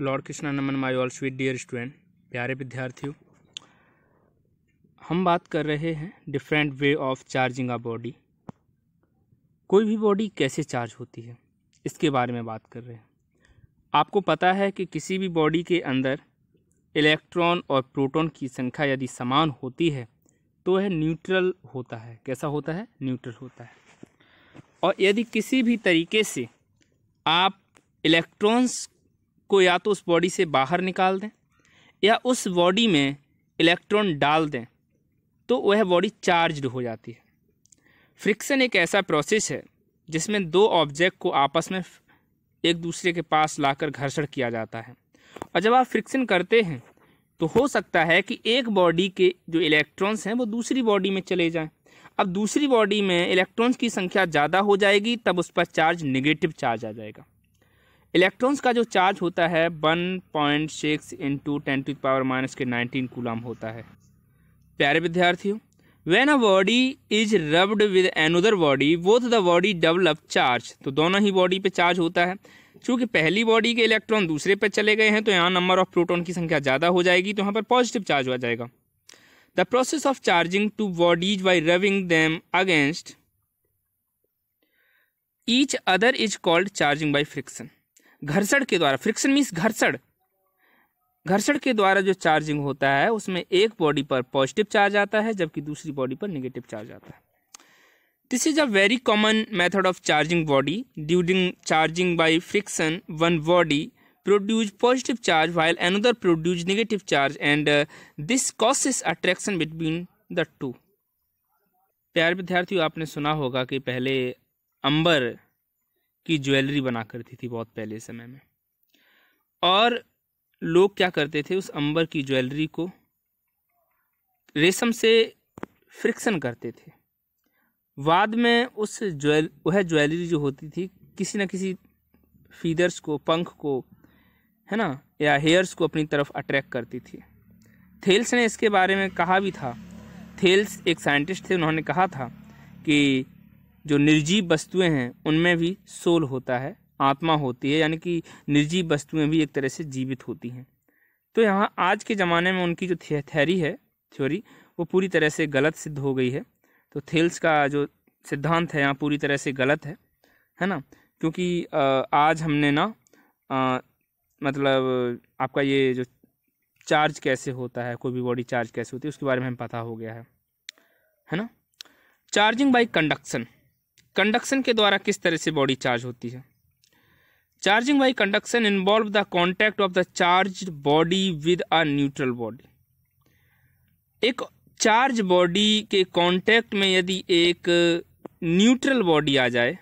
Lord Krishna नमन my all sweet dear student प्यारे विद्यार्थियों हम बात कर रहे हैं different way of charging a body कोई भी बॉडी कैसे चार्ज होती है इसके बारे में बात कर रहे हैं आपको पता है कि किसी भी बॉडी के अंदर इलेक्ट्रॉन और प्रोटॉन की संख्या यदि समान होती है तो वह न्यूट्रल होता है कैसा होता है न्यूट्रल होता है और यदि किसी भी तरीके से आप इलेक्ट्रॉन्स को या तो उस बॉडी से बाहर निकाल दें या उस बॉडी में इलेक्ट्रॉन डाल दें तो वह बॉडी चार्ज्ड हो जाती है फ्रिक्शन एक ऐसा प्रोसेस है जिसमें दो ऑब्जेक्ट को आपस में एक दूसरे के पास लाकर घर्षण किया जाता है और जब आप फ्रिक्शन करते हैं तो हो सकता है कि एक बॉडी के जो इलेक्ट्रॉन्स हैं वो दूसरी बॉडी में चले जाएं अब दूसरी बॉडी में इलेक्ट्रॉन्स की संख्या ज़्यादा हो जाएगी तब उस पर चार्ज नेगेटिव चार्ज आ जाएगा इलेक्ट्रॉन्स का जो चार्ज होता है one point six into ten to power minus के नाइनटीन कूलाम होता है प्यारे विद्यार्थियों when a body is rubbed with another body both the body develop charge तो दोनों ही बॉडी पे चार्ज होता है चूँकि पहली बॉडी के इलेक्ट्रॉन दूसरे पे चले गए हैं तो यहाँ नंबर ऑफ प्रोटोन की संख्या ज़्यादा हो जाएगी तो यहाँ पर पॉजिटिव चार्ज हो जाएगा the process of charging two bodies by rubbing them against each other is called charging by friction घर्षण के द्वारा फ्रिक्शन मीन्स घर्षण घर्षण के द्वारा जो चार्जिंग होता है उसमें एक बॉडी पर पॉजिटिव चार्ज आता है जबकि दूसरी बॉडी पर निगेटिव चार्ज आता है this is a very common method of charging body during charging by friction one body produce positive charge while another produce negative charge and this causes attraction between the two प्यार विद्यार्थियों आपने सुना होगा कि पहले अंबर की ज्वेलरी बना करती थी बहुत पहले समय में और लोग क्या करते थे उस अंबर की ज्वेलरी को रेशम से फ्रिक्शन करते थे बाद में उस ज्वेल वह ज्वेलरी जो होती थी किसी न किसी फीदर्स को पंख को है ना या हेयर्स को अपनी तरफ अट्रैक्ट करती थी थेल्स ने इसके बारे में कहा भी था थेल्स एक साइंटिस्ट थे उन्होंने कहा था कि जो निर्जीव वस्तुएं हैं उनमें भी सोल होता है आत्मा होती है यानी कि निर्जीव वस्तुएं भी एक तरह से जीवित होती हैं तो यहाँ आज के ज़माने में उनकी जो थ्योरी है थ्योरी वो पूरी तरह से गलत सिद्ध हो गई है तो थेल्स का जो सिद्धांत है यहाँ पूरी तरह से गलत है है ना क्योंकि आज हमने ना आ, मतलब आपका ये जो चार्ज कैसे होता है कोई भी बॉडी चार्ज कैसे होती है उसके बारे में हमें पता हो गया है है ना चार्जिंग बाई कंडक्शन कंडक्शन के द्वारा किस तरह से बॉडी चार्ज होती है charging by conduction involve the contact of the charge body with a neutral body एक चार्ज बॉडी के कॉन्टैक्ट में यदि एक न्यूट्रल बॉडी आ जाए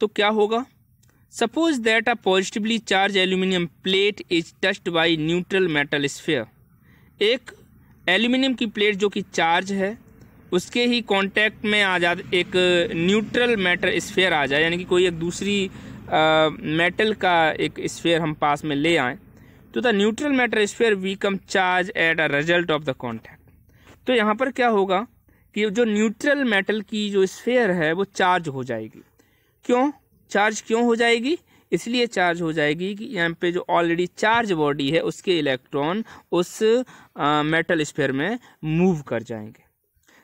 तो क्या होगा suppose that a positively charge aluminium plate is touched by neutral metal sphere एक एल्यूमिनियम की प्लेट जो कि चार्ज है उसके ही कांटेक्ट में आ जा एक न्यूट्रल मैटर स्फेयर आ जाए यानी कि कोई एक दूसरी मेटल का एक स्फेयर हम पास में ले आए तो the neutral matter sphere we come charge at a result of the contact तो यहाँ पर क्या होगा कि जो न्यूट्रल मेटल की जो स्फेयर है वो चार्ज हो जाएगी क्यों चार्ज क्यों हो जाएगी इसलिए चार्ज हो जाएगी कि यहाँ पे जो ऑलरेडी चार्ज बॉडी है उसके इलेक्ट्रॉन उस मेटल स्फेयर में मूव कर जाएंगे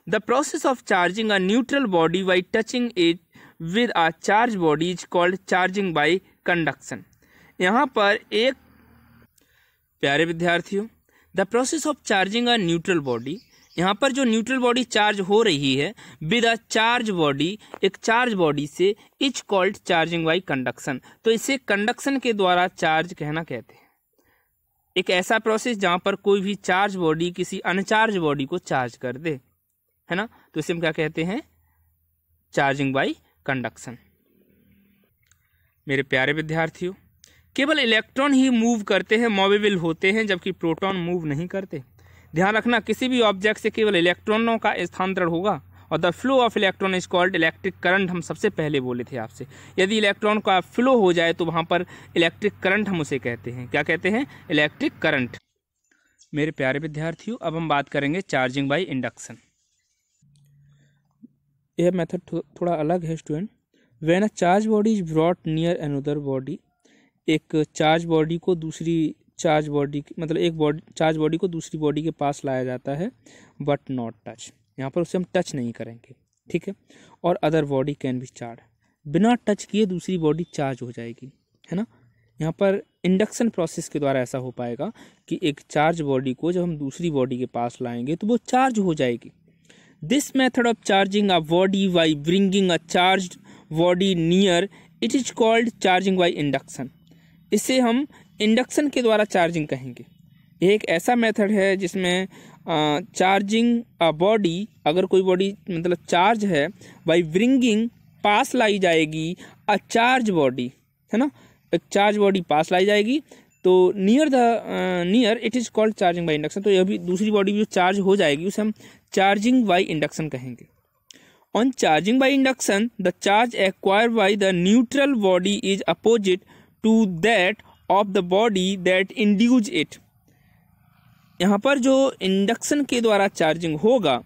The process of charging a neutral body by touching it with a charged body is called charging by conduction. यहाँ पर एक प्यारे विद्यार्थियों the process of charging a neutral body यहाँ पर जो न्यूट्रल बॉडी चार्ज हो रही है विद अ चार्ज बॉडी एक चार्ज बॉडी से is called charging by conduction तो इसे कंडक्शन के द्वारा चार्ज कहना कहते हैं एक ऐसा प्रोसेस जहाँ पर कोई भी चार्ज बॉडी किसी अनचार्ज बॉडी को चार्ज कर दे है ना तो इसे हम क्या कहते हैं चार्जिंग बाई कंडक्शन मेरे प्यारे विद्यार्थियों केवल इलेक्ट्रॉन ही मूव करते हैं मोवेबल होते हैं जबकि प्रोटॉन मूव नहीं करते ध्यान रखना किसी भी ऑब्जेक्ट से केवल इलेक्ट्रॉनों का स्थानांतरण होगा और the flow of electron is called electric current हम सबसे पहले बोले थे आपसे यदि इलेक्ट्रॉन का फ्लो हो जाए तो वहाँ पर इलेक्ट्रिक करंट हम उसे कहते हैं क्या कहते हैं इलेक्ट्रिक करंट मेरे प्यारे विद्यार्थियों अब हम बात करेंगे चार्जिंग बाई इंडक्शन यह मेथड थोड़ा अलग है student when a charge body is brought near another body एक चार्ज बॉडी को दूसरी चार्ज बॉडी मतलब एक बॉडी चार्ज बॉडी को दूसरी बॉडी के पास लाया जाता है बट नॉट टच यहाँ पर उसे हम टच नहीं करेंगे ठीक है और other body can be charge बिना टच किए दूसरी बॉडी चार्ज हो जाएगी है ना यहाँ पर इंडक्शन प्रोसेस के द्वारा ऐसा हो पाएगा कि एक चार्ज बॉडी को जब हम दूसरी बॉडी के पास लाएंगे तो वो चार्ज हो जाएगी This method of charging a body by bringing a charged body near it is called charging by induction. इसे हम इंडक्शन के द्वारा चार्जिंग कहेंगे यह एक ऐसा मेथड है जिसमें चार्जिंग अ बॉडी अगर कोई बॉडी मतलब चार्ज है बाई ब्रिंगिंग पास लाई जाएगी अ चार्ज बॉडी है ना चार्ज बॉडी पास लाई जाएगी तो near the near it is called charging by induction तो यह भी दूसरी बॉडी जो चार्ज हो जाएगी उसे हम चार्जिंग बाई इंडक्शन कहेंगे on charging by induction the charge acquire by the neutral body is opposite to that of the body that induce it यहाँ पर जो इंडक्शन के द्वारा चार्जिंग होगा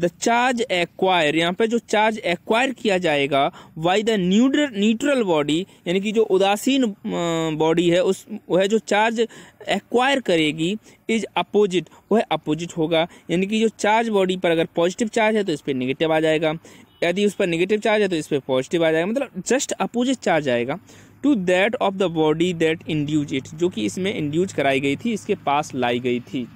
द चार्ज एक्वायर यहाँ पे जो चार्ज एक्वायर किया जाएगा वाई द न्यूट्र न्यूट्रल बॉडी यानी कि जो उदासीन बॉडी है उस वह जो चार्ज एक्वायर करेगी इज अपोजिट वह अपोजिट होगा यानी कि जो चार्ज बॉडी पर अगर पॉजिटिव चार्ज है तो इस पर निगेटिव आ जाएगा यदि उस पर निगेटिव चार्ज है तो इस पर पॉजिटिव आ जाएगा मतलब जस्ट अपोजिट चार्ज आएगा to that of the body that induce it जो कि इसमें इंड्यूज कराई गई थी इसके पास लाई गई थी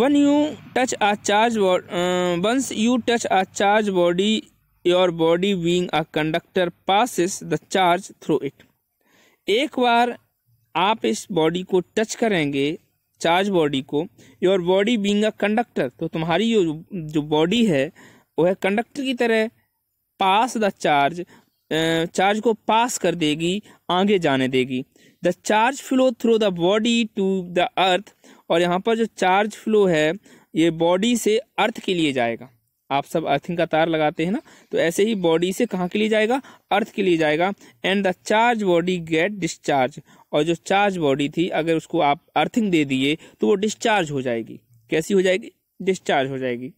once you touch a charge once you touch a charge body your body being a conductor passes the charge through it एक बार आप इस बॉडी को टच करेंगे चार्ज बॉडी को your body being a conductor तो तुम्हारी जो जो बॉडी है वह कंडक्टर की तरह पास द चार्ज चार्ज को पास कर देगी आगे जाने देगी the charge flow through the body to the earth और यहाँ पर जो चार्ज फ्लो है ये बॉडी से अर्थ के लिए जाएगा आप सब अर्थिंग का तार लगाते हैं ना तो ऐसे ही बॉडी से कहाँ के लिए जाएगा अर्थ के लिए जाएगा and the charge body get discharge और जो चार्ज बॉडी थी अगर उसको आप अर्थिंग दे दिए तो वो डिस्चार्ज हो जाएगी कैसी हो जाएगी डिस्चार्ज हो जाएगी